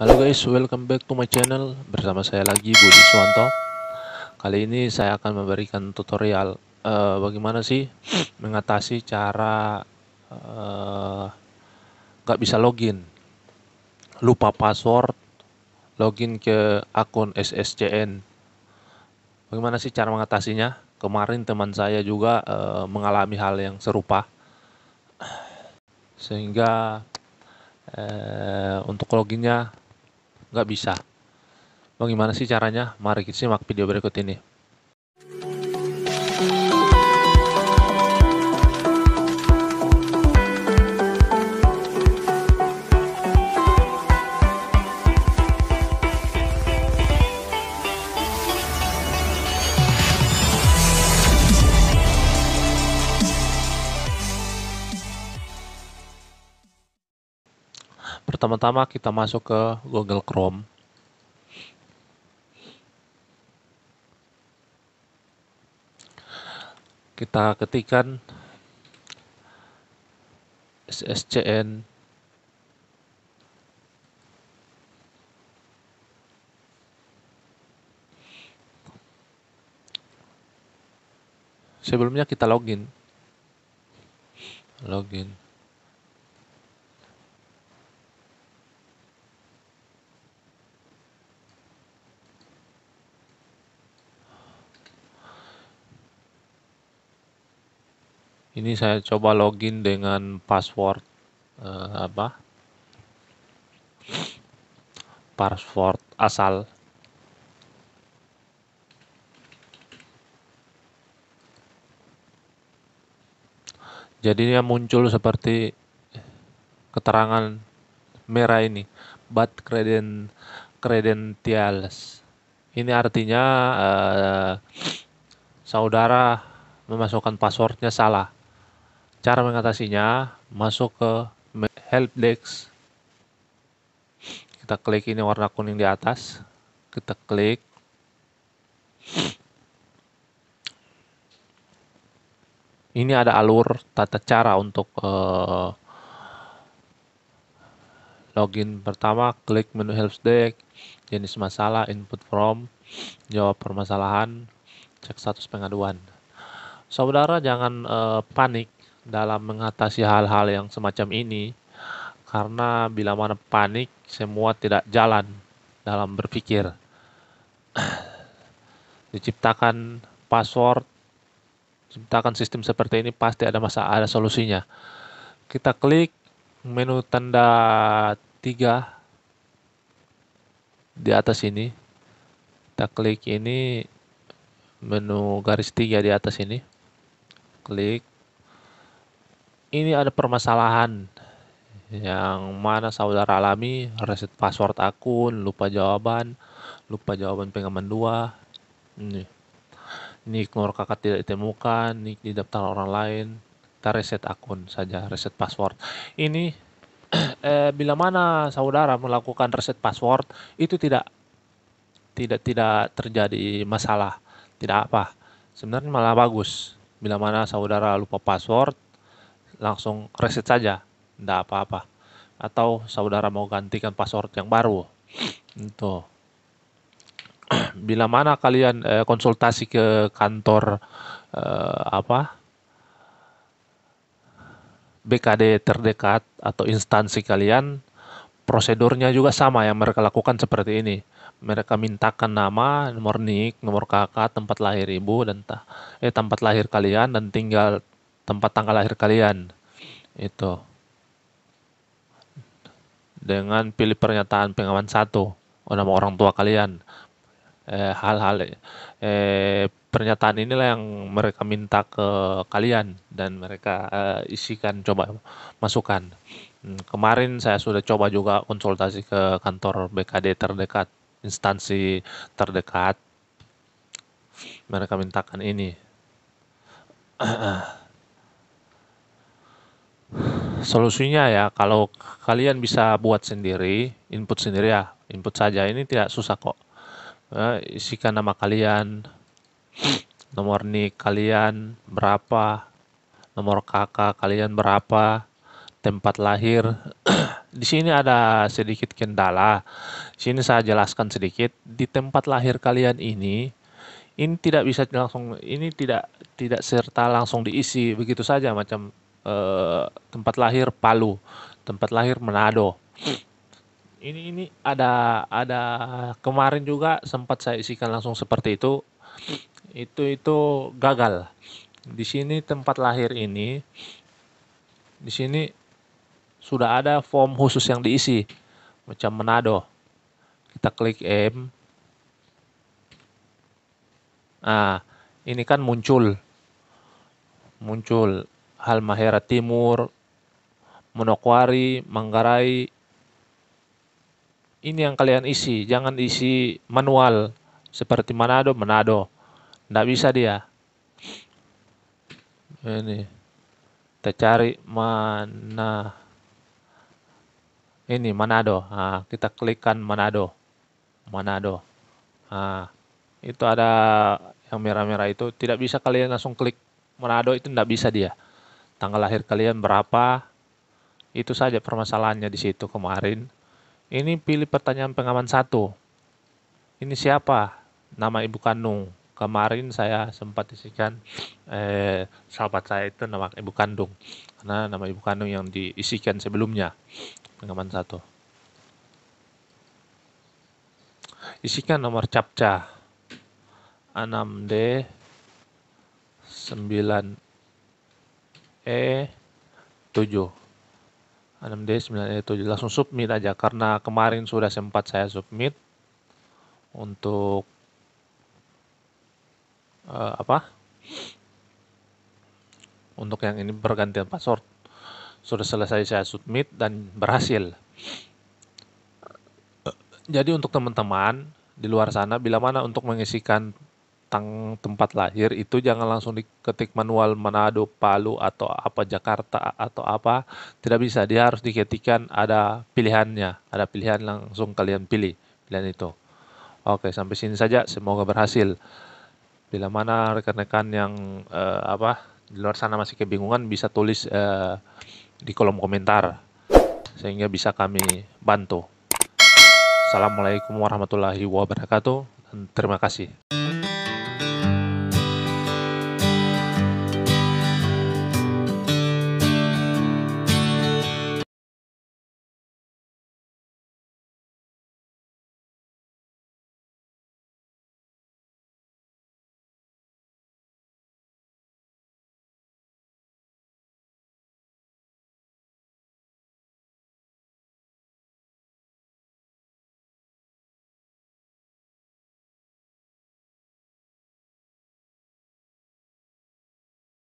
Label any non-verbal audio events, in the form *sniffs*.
Halo guys, welcome back to my channel Bersama saya lagi Budi Suwanto Kali ini saya akan memberikan tutorial uh, Bagaimana sih *sniffs* mengatasi cara uh, eh, Gak bisa login Lupa password Login ke akun SSCN Bagaimana sih cara mengatasinya Kemarin teman saya juga uh, mengalami hal yang serupa Sehingga uh, untuk loginnya nggak bisa. Bagaimana sih caranya? Mari kita simak video berikut ini. Pertama-tama kita masuk ke Google Chrome. Kita ketikkan SSCN sebelumnya kita login login ini saya coba login dengan password uh, apa password asal Jadi jadinya muncul seperti keterangan merah ini but creden credentials ini artinya uh, saudara memasukkan passwordnya salah Cara mengatasinya, masuk ke help desk Kita klik ini warna kuning di atas. Kita klik. Ini ada alur tata cara untuk uh, login pertama, klik menu help desk jenis masalah, input form, jawab permasalahan, cek status pengaduan. Saudara jangan uh, panik dalam mengatasi hal-hal yang semacam ini karena bila mana panik semua tidak jalan dalam berpikir. *clears throat* Diciptakan password, diciptakan sistem seperti ini pasti ada masa ada solusinya. Kita klik menu tanda tiga di atas ini. Kita klik ini menu garis tiga di atas ini. Klik ini ada permasalahan yang mana saudara alami reset password akun, lupa jawaban, lupa jawaban pengaman dua. Ini. Nick nur kakak tidak ditemukan, nick di daftar orang lain. Kita reset akun saja, reset password. Ini *clears throat* eh, bila mana saudara melakukan reset password itu tidak tidak tidak terjadi masalah, tidak apa. Sebenarnya malah bagus. Bila mana saudara lupa password, langsung reset saja, tidak apa-apa. Atau saudara mau gantikan password yang baru, itu. *clears throat* Bila mana kalian eh, konsultasi ke kantor eh, apa BKD terdekat atau instansi kalian, prosedurnya juga sama yang mereka lakukan seperti ini mereka mintakan nama, nomor nik, nomor kakak, tempat lahir ibu dan eh tempat lahir kalian dan tinggal tempat tanggal lahir kalian itu dengan pilih pernyataan pengaman satu oh, nama orang tua kalian eh, hal-hal eh, eh, pernyataan inilah yang mereka minta ke kalian dan mereka eh, isikan coba masukkan hmm, kemarin saya sudah coba juga konsultasi ke kantor BKD terdekat instansi terdekat mereka mintakan ini *clears throat* eh, eh solusinya ya kalau kalian bisa buat sendiri input sendiri ya input saja ini tidak susah kok eh, isikan nama kalian nomor nik kalian berapa nomor kakak kalian berapa tempat lahir *clears throat* di sini ada sedikit kendala di sini saya jelaskan sedikit di tempat lahir kalian ini ini tidak bisa langsung ini tidak tidak serta langsung diisi begitu saja macam Eh, tempat lahir Palu, tempat lahir Manado. Ini ini ada ada kemarin juga sempat saya isikan langsung seperti itu. Itu itu gagal. Di sini tempat lahir ini di sini sudah ada form khusus yang diisi macam Manado. Kita klik M. nah ini kan muncul muncul Halmahera Timur, Monokwari, Manggarai. Ini yang kalian isi, jangan isi manual seperti Manado, Manado. Tidak bisa dia. Ini. Kita cari mana ini Manado. Nah, kita klikkan Manado. Manado. Nah, itu ada yang merah-merah itu tidak bisa kalian langsung klik Manado itu tidak bisa dia tanggal lahir kalian berapa. Itu saja permasalahannya di situ kemarin. Ini pilih pertanyaan pengaman satu. Ini siapa? Nama ibu kandung. Kemarin saya sempat isikan eh, sahabat saya itu nama ibu kandung. Karena nama ibu kandung yang diisikan sebelumnya. Pengaman satu. Isikan nomor capca. 6D 9 E7 6D 9E7 langsung submit aja karena kemarin sudah sempat saya submit untuk uh, apa untuk yang ini pergantian password sudah selesai saya submit dan berhasil jadi untuk teman-teman di luar sana bila mana untuk mengisikan tentang tempat lahir itu jangan langsung diketik manual Manado, Palu atau apa Jakarta atau apa tidak bisa dia harus diketikkan ada pilihannya ada pilihan langsung kalian pilih pilihan itu oke sampai sini saja semoga berhasil bila mana rekan-rekan yang eh, apa di luar sana masih kebingungan bisa tulis eh, di kolom komentar sehingga bisa kami bantu Assalamualaikum warahmatullahi wabarakatuh. Terima kasih.